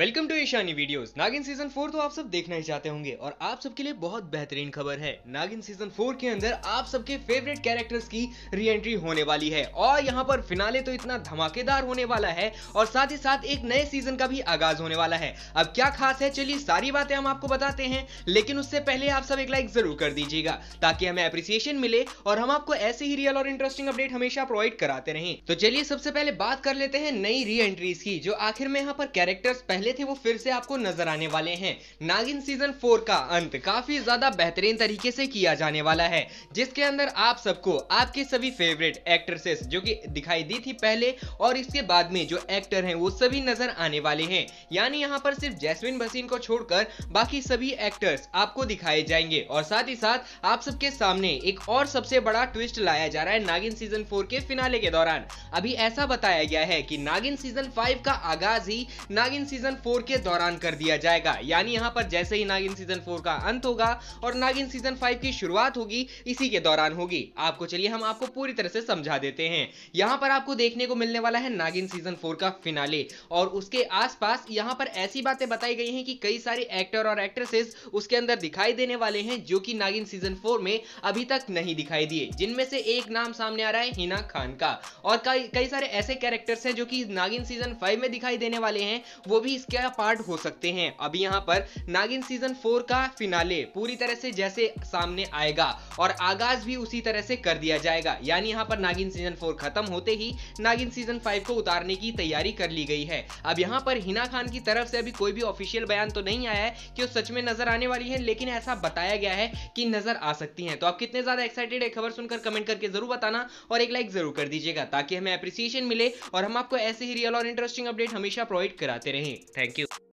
Welcome to Ishani videos Naagin season four तो आप सब देखना ही चाहते होंगे और आप सबके लिए बहुत बेहतरीन खबर है नागिन सीजन फोर के अंदर आप सबके फेवरेट कैरेक्टर्स की री एंट्री होने वाली है और यहाँ पर फिनाले तो इतना धमाकेदार होने वाला है और साथ ही साथ एक नए सीजन का भी आगाज होने वाला है अब क्या खास है चलिए सारी बातें हम आपको बताते हैं लेकिन उससे पहले आप सब एक लाइक जरूर कर दीजिएगा ताकि हमें अप्रिसिएशन मिले और हम आपको ऐसे ही रियल और इंटरेस्टिंग अपडेट हमेशा प्रोवाइड कराते रहे तो चलिए सबसे पहले बात कर लेते हैं नई री एंट्रीज की जो आखिर में यहाँ पर कैरेक्टर्स पहले पहले थे वो फिर से आपको नजर आने वाले हैं नागिन सीजन फोर का अंत काफी ज्यादा बेहतरीन तरीके से किया जाने वाला है जिसके अंदर आप सबको आपके सभी फेवरेट एक्ट्रेसेस जो कि दिखाई दी थी पहले और इसके बाद में जो एक्टर हैं वो सभी नजर आने वाले हैं यानी यहाँ पर सिर्फ जैसमिन भसीन को छोड़कर बाकी सभी एक्टर्स आपको दिखाए जाएंगे और साथ ही साथ आप सबके सामने एक और सबसे बड़ा ट्विस्ट लाया जा रहा है नागिन सीजन फोर के फिनाले के दौरान अभी ऐसा बताया गया है कि नागिन सीजन फाइव का आगाज ही नागिन सीजन सीजन फोर के दौरान कर दिया जाएगा यानी यहाँ पर जैसे ही नागिन सीजन फोर का अंत होगा और नागिन सीजन फाइव की शुरुआत होगी इसी के दौरान होगी आपको चलिए हम आपको पूरी तरह से समझा देते हैं यहाँ पर आपको देखने को मिलने वाला है नागिन सीजन फोर का फिनाले और उसके आसपास यहाँ पर ऐसी बातें बताई गई हैं कि कई सारे एक्टर और एक्ट्रेसेस उसके अंदर दिखाई देने वाले हैं जो कि नागिन सीजन फोर में अभी तक नहीं दिखाई दिए जिनमें से एक नाम सामने आ रहा है हिना खान का और कई कई सारे ऐसे कैरेक्टर्स हैं जो कि नागिन सीजन फाइव में दिखाई देने वाले हैं वो भी सीरीज क्या पार्ट हो सकते हैं अभी यहाँ पर नागिन सीजन फोर का फिनाले पूरी तरह से जैसे सामने आएगा और आगाज भी उसी तरह से कर दिया जाएगा यानी यहाँ पर नागिन सीजन फोर खत्म होते ही नागिन सीजन फाइव को उतारने की तैयारी कर ली गई है अब यहाँ पर हिना खान की तरफ से अभी कोई भी ऑफिशियल बयान तो नहीं आया है कि वो सच में नजर आने वाली है लेकिन ऐसा बताया गया है कि नजर आ सकती है तो आप कितने ज्यादा एक्साइटेड है खबर सुनकर कमेंट करके जरूर बताना और एक लाइक जरूर कर दीजिएगा ताकि हमें अप्रिसिएशन मिले और हम आपको ऐसे ही रियल और इंटरेस्टिंग अपडेट हमेशा प्रोवाइड कराते रहें Thank you.